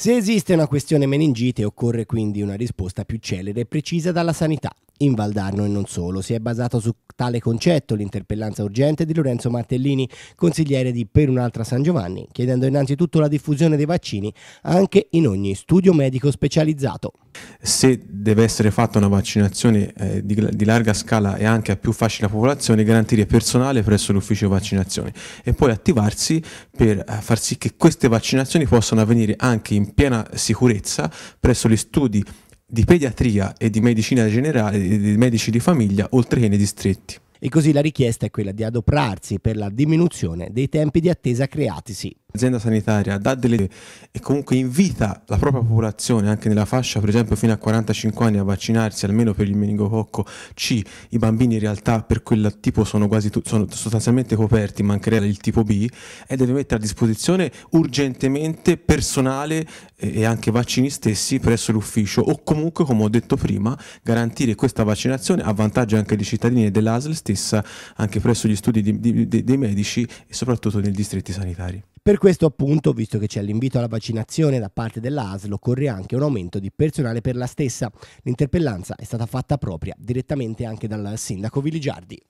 Se esiste una questione meningite occorre quindi una risposta più celere e precisa dalla sanità in Valdarno e non solo. Si è basato su tale concetto l'interpellanza urgente di Lorenzo Martellini, consigliere di Per un'altra San Giovanni, chiedendo innanzitutto la diffusione dei vaccini anche in ogni studio medico specializzato. Se deve essere fatta una vaccinazione eh, di, di, larga scala e anche a più facile popolazione, garantire personale presso l'ufficio vaccinazione e poi attivarsi per eh, far sì che queste vaccinazioni possano avvenire anche in piena sicurezza presso gli studi di pediatria e di medicina generale, e di medici di famiglia, oltre che nei distretti. E così la richiesta è quella di adoperarsi per la diminuzione dei tempi di attesa creatisi l'azienda sanitaria dà delle e comunque invita la propria popolazione, anche nella fascia per esempio fino a 45 anni, a vaccinarsi almeno per il meningococco C, i bambini in realtà per quel tipo sono quasi tu- sono sostanzialmente coperti, mancherà il tipo B e deve mettere a disposizione urgentemente personale e anche vaccini stessi presso l'ufficio o comunque come ho detto prima garantire questa vaccinazione a vantaggio anche dei cittadini e dell'ASL stessa anche presso gli studi di, di, di, dei medici e soprattutto nei distretti sanitari. Per questo appunto, visto che c'è l'invito alla vaccinazione da parte dell'ASL, occorre anche un aumento di personale per la stessa. L'interpellanza è stata fatta propria direttamente anche dal sindaco Viligiardi.